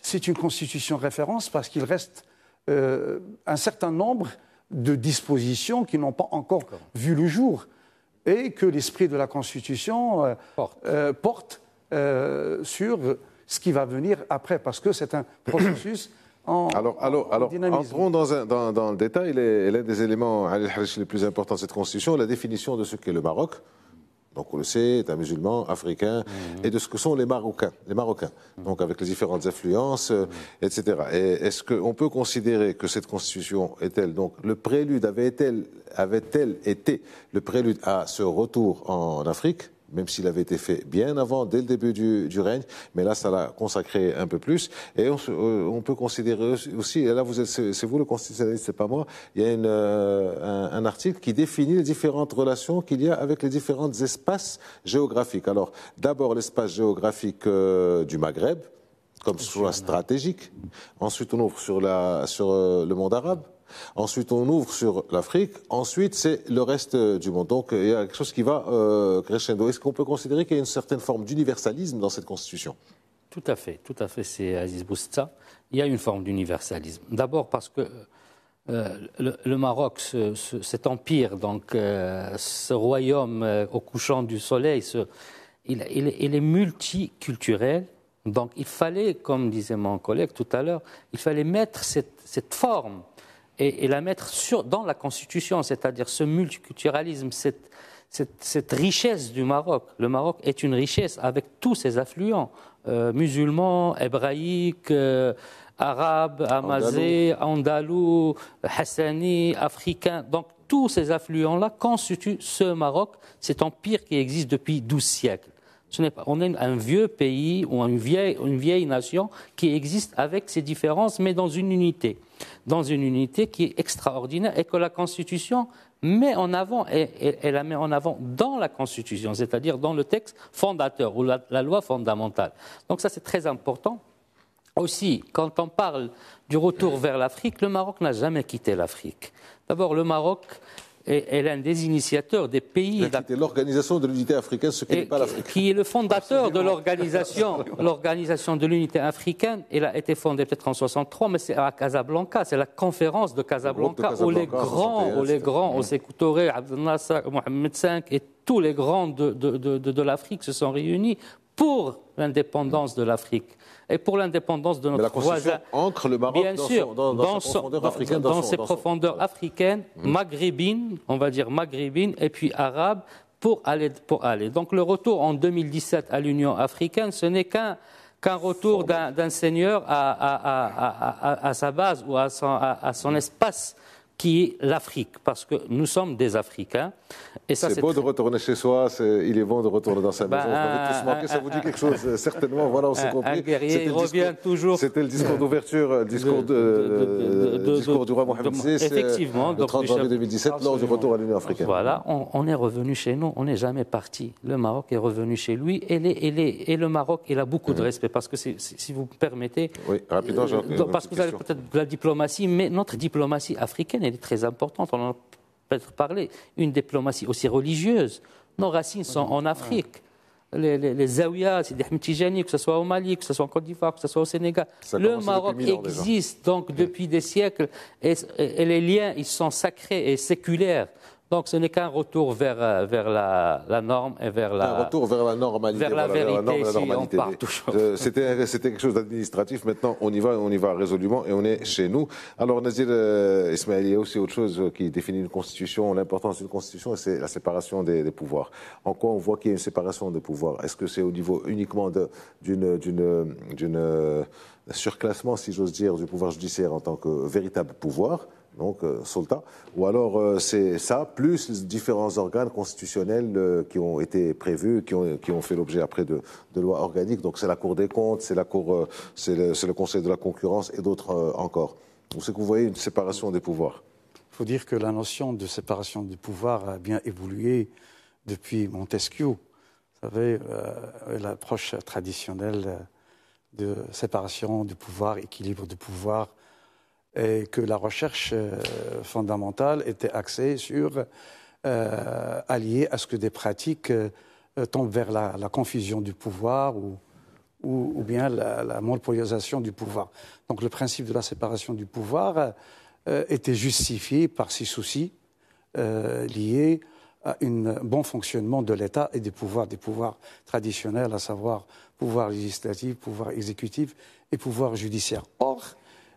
C'est une constitution référence parce qu'il reste un certain nombre de dispositions qui n'ont pas encore vu le jour et que l'esprit de la constitution porte, porte sur ce qui va venir après parce que c'est un processus alors, alors, Entrons dans, dans, dans, le détail. L'un des éléments les plus importants de cette constitution, la définition de ce qu'est le Maroc. Donc on le sait, est un musulman africain, mhm. et de ce que sont les Marocains, les Marocains. Mhm. Donc avec les différentes influences, euh, mhm. etc. est-ce qu'on peut considérer que cette constitution est-elle donc le prélude avait-elle avait-elle été le prélude à ce retour en Afrique même s'il avait été fait bien avant, dès le début du, règne, mais là, ça l'a consacré un peu plus. Et on, euh, peut considérer aussi, et là, vous c'est vous le constitutionnaliste, c'est pas moi, il y a euh, un, article qui définit les différentes relations qu'il y a avec les différents espaces géographiques. Alors, d'abord, l'espace géographique euh, du Maghreb, comme soit stratégique. Ensuite, on ouvre sur, la, sur le monde arabe. Ensuite, on ouvre sur l'Afrique. Ensuite, c'est le reste euh, du monde. Donc, euh, il y a quelque chose qui va euh, crescendo. Est-ce qu'on peut considérer qu'il y a une certaine forme d'universalisme dans cette Constitution Tout à fait, tout à fait, c'est Aziz Bousta. Il y a une forme d'universalisme. D'abord parce que le, Maroc, cet empire, donc ce royaume au couchant du soleil, il, est multiculturel. Donc il fallait, comme disait mon collègue tout à l'heure, il fallait mettre cette forme et, la mettre dans la Constitution, c'est-à-dire ce multiculturalisme, cette, richesse du Maroc. Le Maroc est une richesse avec tous ses affluents, euh, musulmans, hébraïques, euh, arabes, amazés, andalous, Hassani, africains. Donc tous ces affluents-là constituent ce Maroc, cet empire qui existe depuis 12 siècles. on est un vieux pays ou une vieille nation qui existe avec ses différences, mais dans une unité dans une unité qui est extraordinaire et que la Constitution met en avant, et, la met en avant dans la Constitution, c'est-à-dire dans le texte fondateur ou la, la loi fondamentale. Donc ça, c'est très important. Aussi, quand on parle du retour vers l'Afrique, le Maroc n'a jamais quitté l'Afrique. D'abord, le Maroc est l'un des initiateurs des pays. l'organisation de l'unité africaine, ce qui n'est pas l'Afrique. Qui est le fondateur de l'organisation, l'organisation de l'unité africaine. Elle a été fondée peut-être en 63, mais c'est à Casablanca, c'est la conférence de Casablanca, où les grands, où les grands, mm. Abdel Mohamed V et tous les grands de l'Afrique se sont réunis pour l'indépendance de l'Afrique et pour l'indépendance de notre voisin. Mais le Bien sûr, dans, dans, ses profondeurs africaines, maghrébines, on va dire maghrébines, et puis arabes, pour aller, pour aller. Donc le retour en 2017 à l'Union africaine, ce n'est qu'un qu'un retour d'un seigneur à, sa base ou à son mhm. espace qui est l'Afrique, parce que nous sommes des Africains. Et ça, c'est beau de retourner chez soi, il est bon de retourner dans sa bah, maison. vous ça vous dit quelque chose, euh, certainement. Voilà, on s'est compris. C'était le discours d'ouverture, le euh, discours, euh, de, discours du roi Mohamed VI. Effectivement, le 30 janvier 2017, lors du retour à l'Union africaine. Voilà, on, est revenu chez nous, on n'est jamais parti. Le Maroc est revenu chez lui, et, le Maroc, il a beaucoup de respect, parce que si vous permettez. Oui, rapidement, Parce que vous avez peut-être de la diplomatie, mais notre diplomatie africaine, est très importante. On en a peut-être parlé. Une diplomatie aussi religieuse. Nos racines sont en Afrique. Les, les, les c'est des que ce soit au Mali, que ce soit en Côte d'Ivoire, que ce soit au Sénégal. le Maroc existe donc depuis des siècles et, et les liens, ils sont sacrés et séculaires. Donc ce n'est qu'un retour vers, euh, vers la, norme et vers la... retour vers la normalité. la vérité, euh, C'était, quelque chose d'administratif. Maintenant, on y va, on y va résolument et on est chez nous. Alors Nazir euh, Ismail, il y a aussi autre chose qui définit une constitution, l'importance d'une constitution, c'est la séparation des, pouvoirs. En quoi on voit qu'il y a une séparation des pouvoirs Est-ce que c'est au niveau uniquement d'un d'une surclassement, si j'ose dire, du pouvoir judiciaire en tant que véritable pouvoir donc euh, ou alors euh, c'est ça, plus les différents organes constitutionnels euh, qui ont été prévus, qui ont, fait l'objet après de, lois organiques. Donc c'est la Cour des comptes, c'est euh, le, Conseil de la concurrence et d'autres encore. Donc c'est que vous voyez une séparation des pouvoirs. Il faut dire que la notion de séparation des pouvoirs a bien évolué depuis Montesquieu. Vous savez, l'approche traditionnelle de séparation du pouvoir, équilibre du pouvoir, et que la recherche euh, fondamentale était axée sur euh, allier à ce que des pratiques euh, tombent vers la, confusion du pouvoir ou, ou, bien la, la, monopolisation du pouvoir. Donc le principe de la séparation du pouvoir euh, était justifié par ces soucis liés à un bon fonctionnement de l'État et des pouvoirs, des pouvoirs traditionnels, à savoir pouvoir législatif, pouvoir exécutif et pouvoir judiciaire. Or,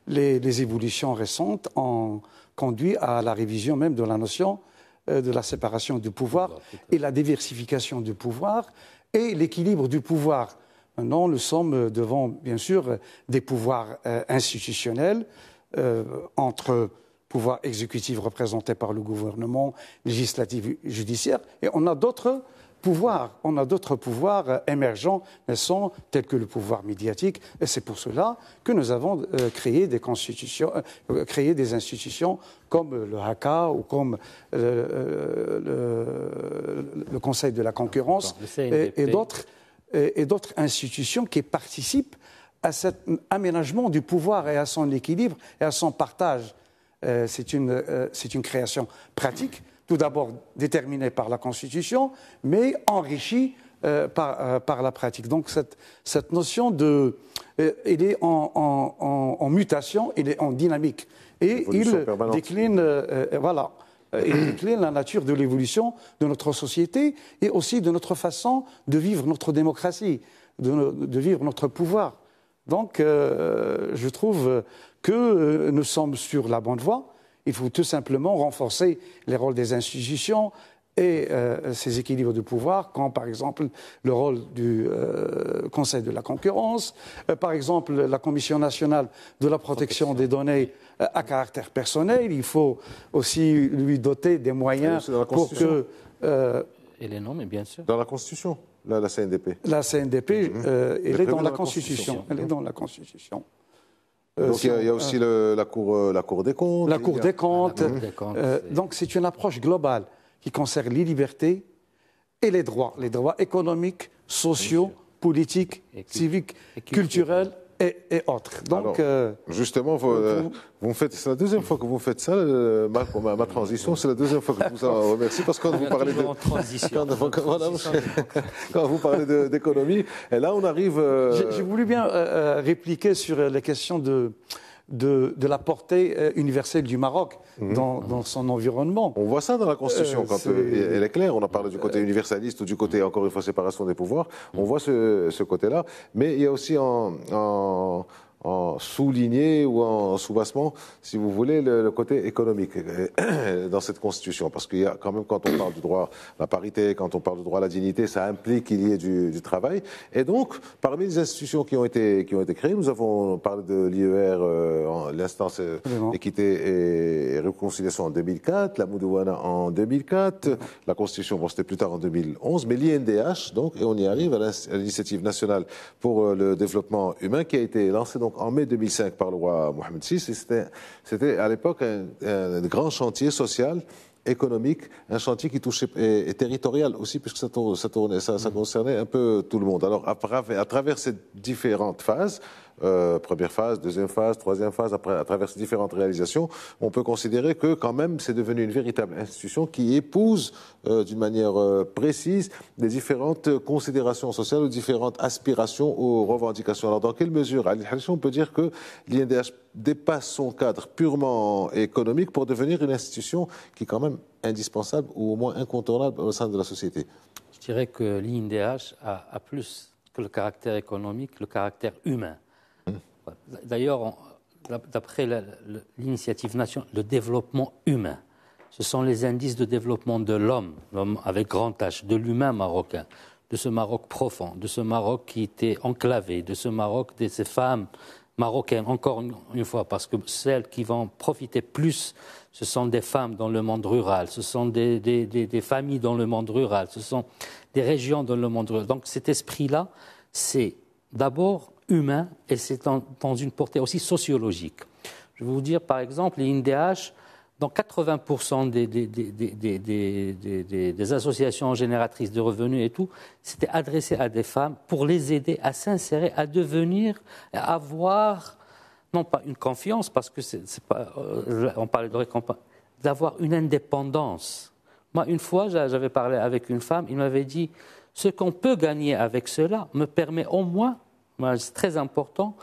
les, évolutions récentes ont conduit à la révision même de la notion euh, de la séparation du pouvoir et la diversification du pouvoir et l'équilibre du pouvoir. Maintenant, nous sommes devant, bien sûr, des pouvoirs euh, institutionnels euh, entre pouvoir exécutifs représentés par le gouvernement, législatif, judiciaire, et on a d'autres on a d'autres pouvoirs euh, émergents, tels que le pouvoir médiatique. Et c'est pour cela que nous avons euh, euh, créé, des institutions comme le HACA ou comme le, Conseil de la concurrence et, d'autres institutions qui participent à cet aménagement du pouvoir et à son équilibre et à son partage. c'est une création pratique tout d'abord déterminé par la Constitution, mais enrichi euh, euh, par, la pratique. Donc cette, notion de... Euh, est en, mutation, elle est en dynamique. Et il décline... voilà. décline la nature de l'évolution de notre société et aussi de notre façon de vivre notre démocratie, de, de vivre notre pouvoir. Donc, je trouve que nous sommes sur la bonne voie il faut tout simplement renforcer les rôles des institutions et euh, ces équilibres de pouvoir, comme par exemple le rôle du euh, Conseil de la concurrence, euh, par exemple la Commission nationale de la protection, des données à caractère personnel, il faut aussi lui doter des moyens pour que... et les noms, bien sûr. Dans la Constitution la, CNDP. La CNDP, mhm. elle, est dans la, Constitution. elle est mhm. dans la Constitution. Euh, il y, a, aussi euh, la, cour, euh, la Cour des comptes. La Cour des comptes donc c'est une approche globale qui concerne les libertés et les droits, les droits économiques, sociaux, politiques, civiques, culturels et, et, autres. Donc, euh, justement, vous, euh, vous faites, c'est la deuxième fois que vous faites ça, euh, ma, ma, transition, c'est la deuxième fois que je vous en remercie, parce que quand vous parlez de... quand, vous parlez d'économie, et là on arrive... Euh, j'ai voulu bien répliquer sur la question de, de, la portée euh, universelle du Maroc mhm. dans, son environnement. On voit ça dans la Constitution, euh, quand euh, elle est claire. On en parle du côté universaliste ou du côté, encore une fois, séparation des pouvoirs. On mhm. voit ce, côté-là. Mais il y a aussi en en souligner ou en soubassement, si vous voulez, le, côté économique euh, dans cette Constitution. Parce qu'il y a quand même, quand on parle du droit à la parité, quand on parle du droit à la dignité, ça implique qu'il y ait du, travail. Et donc, parmi les institutions qui ont été, qui ont été créées, nous avons parlé de l'IER, euh, l'instance euh, équité et, réconciliation en 2004, la Moudouana en 2004, la Constitution, bon, c'était plus tard en 2011, mais l'INDH, donc, et on y arrive à l'initiative nationale pour le développement humain qui a été lancée donc en mai 2005 par le roi Mohamed VI. C'était à l'époque un, grand chantier social économique, un chantier qui touchait et, territorial aussi, puisque ça, ça, mmh. concernait un peu tout le monde. Alors à, à travers ces différentes phases, euh, première phase, deuxième phase, troisième phase, après, à travers ces différentes réalisations, on peut considérer que quand même c'est devenu une véritable institution qui épouse euh, d'une manière euh, précise les différentes considérations sociales ou différentes aspirations ou revendications. Alors dans quelle mesure, à on peut dire que l'INDH dépasse son cadre purement économique pour devenir une institution qui est quand même indispensable ou au moins incontournable au sein de la société Je dirais que l'INDH a plus que le caractère économique, le caractère humain. D'ailleurs, d'après l'initiative nationale le développement humain, ce sont les indices de développement de l'homme, avec grand H, de l'humain marocain, de ce Maroc profond, de ce Maroc qui était enclavé, de ce Maroc de ces femmes marocaines, encore une, fois, parce que celles qui vont profiter plus, ce sont des femmes dans le monde rural, ce sont des, des familles dans le monde rural, ce sont des régions dans le monde rural. Donc cet esprit-là, c'est d'abord humain et c'est dans une portée aussi sociologique. Je vais vous dire, par exemple, les INDH, dans 80% des, des, des, des, associations génératrices de revenus et tout, c'était adressé à des femmes pour les aider à s'insérer, à devenir, à avoir, non pas une confiance, parce que c'est pas, euh, on parle de récompense, d'avoir une indépendance. Moi, une fois, j'avais parlé avec une femme, il m'avait dit, ce qu'on peut gagner avec cela me permet au moins c'est très important,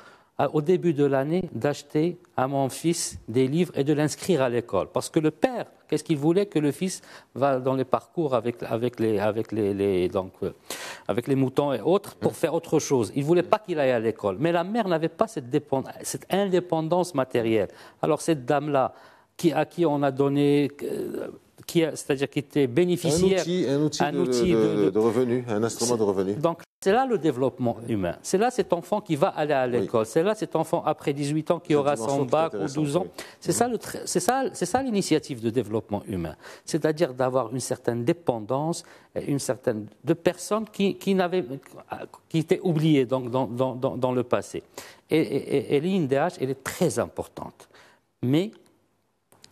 au début de l'année, d'acheter à mon fils des livres et de l'inscrire à l'école. Parce que le père, qu'est-ce qu'il voulait que le fils va dans les parcours avec, les, euh, avec, les, moutons et autres pour faire autre chose. Il ne voulait pas qu'il aille à l'école. Mais la mère n'avait pas cette, indépendance matérielle. Alors cette dame-là, à qui on a donné... c'est-à-dire qui était bénéficiaire... Un outil, de, revenu, un instrument de revenu. Donc, c'est là le développement humain. C'est là cet enfant qui va aller à l'école. C'est là cet enfant après 18 ans qui aura son bac ou 12 ans. Mhm. C'est ça, l'initiative de développement humain. C'est-à-dire d'avoir une certaine dépendance, une certaine de personnes qui, qui, qui étaient oubliées donc, dans, le passé. Et, l'INDH, elle est très importante. Mais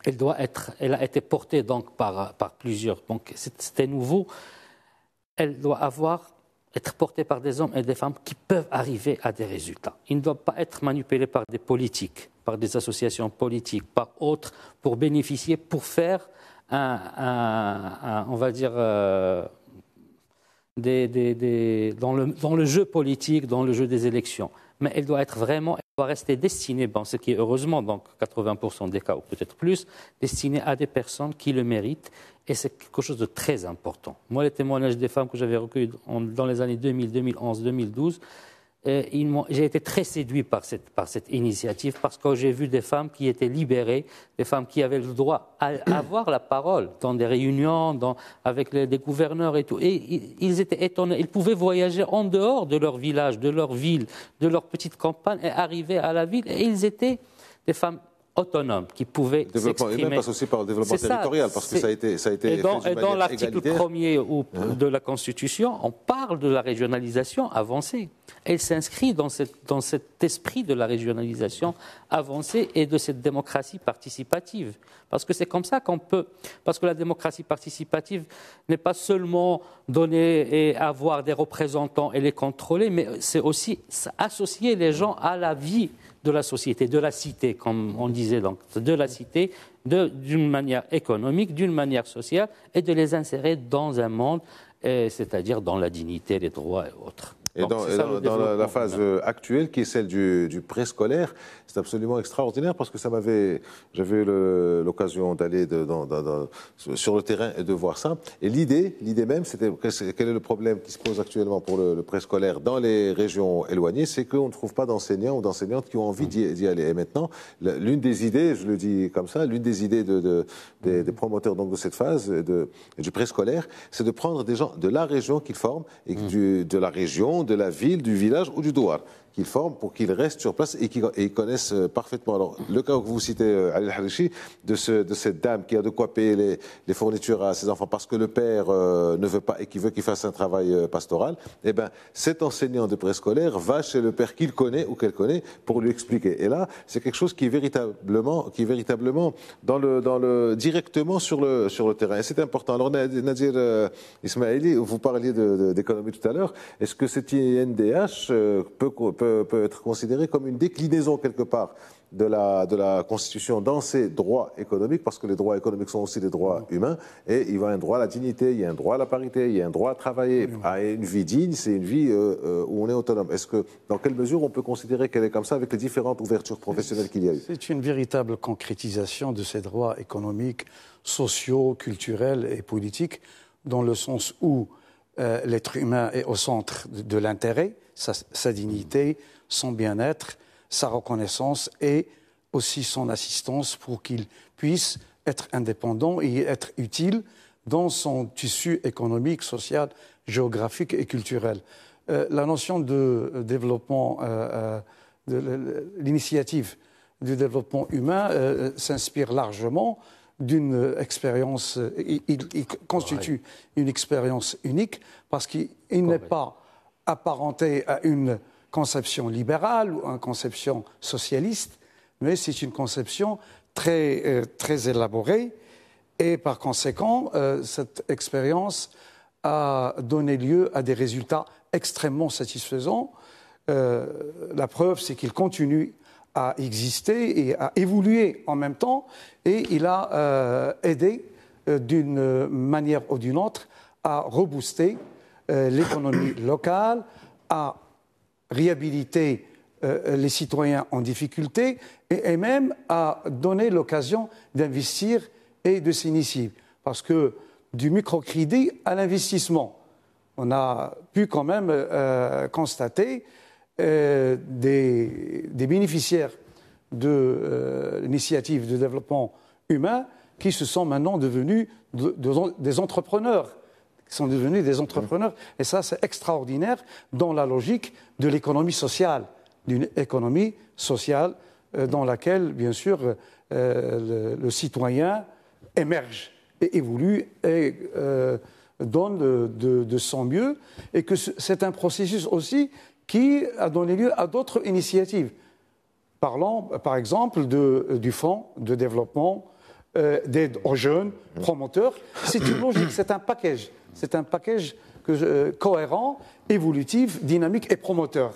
elle doit être, elle a été portée donc par, par plusieurs. Donc c'était nouveau. Elle doit avoir être porté par des hommes et des femmes qui peuvent arriver à des résultats. il ne doit pas être manipulés par des politiques, par des associations politiques, par autres, pour bénéficier, pour faire un, on va dire, euh, dans, le, dans le jeu politique, dans le jeu des élections. Mais elle doit être vraiment va rester destiné, bon, ce qui est heureusement donc 80% des cas, ou peut-être plus, destiné à des personnes qui le méritent. Et c'est quelque chose de très important. Moi, les témoignages des femmes que j'avais recueillis dans les années 2000, 2011, 2012, euh, j'ai été très séduit par cette, initiative parce que j'ai vu des femmes qui étaient libérées, des femmes qui avaient le droit à avoir la parole dans des réunions, avec les, des gouverneurs et tout. Et ils étaient étonnés. Ils pouvaient voyager en dehors de leur village, de leur ville, de leur petite campagne et arriver à la ville. Et ils étaient des femmes autonomes qui pouvaient développement même passe aussi par le développement territorial parce que ça a été ça a été et dans, dans l'article premier ou, hein? de la Constitution on parle de la régionalisation avancée elle s'inscrit dans, cet esprit de la régionalisation avancée et de cette démocratie participative. Parce que c'est comme ça qu'on peut. Parce que la démocratie participative n'est pas seulement donner et avoir des représentants et les contrôler, mais c'est aussi associer les gens à la vie de la société, de la cité, comme on disait donc, de la cité, d'une manière économique, d'une manière sociale, et de les insérer dans un monde, euh, c'est-à-dire dans la dignité, les droits et autres. Et dans, dans, la, phase euh, actuelle, qui est celle du, du préscolaire, c'est absolument extraordinaire parce que ça m'avait, j'avais eu l'occasion d'aller sur le terrain et de voir ça. Et l'idée, l'idée même, c'était quel est le problème qui se pose actuellement pour le, préscolaire dans les régions éloignées, c'est qu'on ne trouve pas d'enseignants ou d'enseignantes qui ont envie d'y aller. Et maintenant, l'une des idées, je le dis comme ça, l'une des idées de, des, promoteurs donc de cette phase de, du préscolaire, c'est de prendre des gens de la région qu'ils forment et mmh. de la région de la ville, du village ou du douar qu'ils forment pour qu'ils restent sur place et qu'ils connaissent euh, parfaitement. Alors, le cas que vous citez, euh, Ali Harishi, de, ce, de cette dame qui a de quoi payer les, les fournitures à ses enfants parce que le père euh, ne veut pas et qui veut qu'il fasse un travail pastoral, eh ben, cet enseignant de préscolaire va chez le père qu'il connaît ou qu'elle connaît pour lui expliquer. Et là, c'est quelque chose qui est véritablement, qui véritablement dans le, dans le, directement sur le, sur le terrain. Et c'est important. Alors, Nadir Ismaili, vous parliez d'économie de, tout à l'heure. Est-ce que cette INDH peut, peut peut, peut, être considérée comme une déclinaison quelque part de la, Constitution dans ses droits économiques, parce que les droits économiques sont aussi des droits mmh. humains, et il y a un droit à la dignité, il y a un droit à la parité, il y a un droit à travailler, mmh. à une vie digne, c'est une vie euh, euh, où on est autonome. Est-ce que, dans quelle mesure on peut considérer qu'elle est comme ça avec les différentes ouvertures professionnelles qu'il y a eu C'est une véritable concrétisation de ces droits économiques, sociaux, culturels et politiques, dans le sens où euh, l'être humain est au centre de l'intérêt, sa, dignité, son bien-être, sa reconnaissance et aussi son assistance pour qu'il puisse être indépendant et être utile dans son tissu économique, social, géographique et culturel. Euh, la notion de développement, euh, euh, l'initiative du développement humain s'inspire largement d'une expérience, il, constitue une expérience unique parce qu'il n'est pas apparenté à une conception libérale ou à une conception socialiste, mais c'est une conception très, euh, élaborée. Et par conséquent, euh, cette expérience a donné lieu à des résultats extrêmement satisfaisants. Euh, la preuve, c'est qu'il continue à exister et à évoluer en même temps, et il a aidé d'une manière ou d'une autre à rebooster euh, l'économie locale, à réhabiliter euh, les citoyens en difficulté et, même à donner l'occasion d'investir et de s'initier. Parce que du microcrédit à l'investissement, on a pu quand même euh, constater des, bénéficiaires de l'initiative de développement humain qui se sont maintenant devenus des entrepreneurs qui sont devenus des entrepreneurs. Mm. Et ça, c'est extraordinaire dans la logique de l'économie sociale, d'une économie sociale euh, dans laquelle, bien sûr, euh, le, citoyen émerge et évolue et euh, donne de, son mieux. Et que c'est un processus aussi qui a donné lieu à d'autres initiatives. Parlons, par exemple, de, du Fonds de développement d'aide aux jeunes mm. promoteurs. C'est une logique, c'est un package. C'est un package euh, cohérent, évolutif, dynamique et promoteur.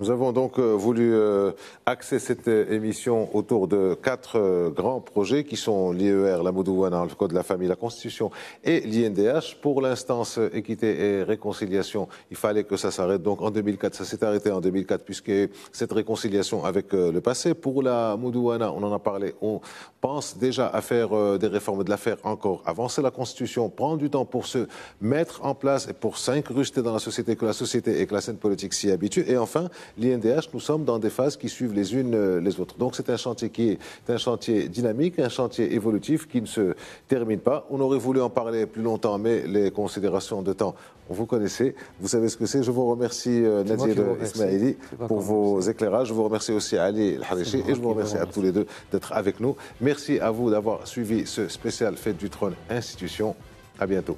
Nous avons donc euh, voulu euh, axer cette euh, émission autour de quatre grands projets qui sont l'IER, la Moudouana, le Code de la famille, la Constitution et l'INDH. Pour l'instance équité et réconciliation, il fallait que ça s'arrête donc en 2004. Ça s'est arrêté en 2004 puisque cette réconciliation avec le passé. Pour la Moudouana, on en a parlé, on pense déjà à faire des réformes, de l'affaire encore avancer la Constitution, prendre du temps pour se mettre en place et pour s'incruster dans la société, que la société et que la scène politique s'y habituent. Et enfin, l'INDH, nous sommes dans des phases qui suivent les unes euh, les autres. Donc c'est un chantier qui est, un chantier dynamique, un chantier évolutif qui ne se termine pas. On aurait voulu en parler plus longtemps, mais les considérations de temps, vous connaissez, vous savez ce que c'est. Je vous remercie euh, Nadir Ismaili pour vos éclairages. Je vous remercie aussi Ali et je vous remercie à tous les deux d'être avec nous. Merci à vous d'avoir suivi ce spécial Fête du Trône Institution. À bientôt.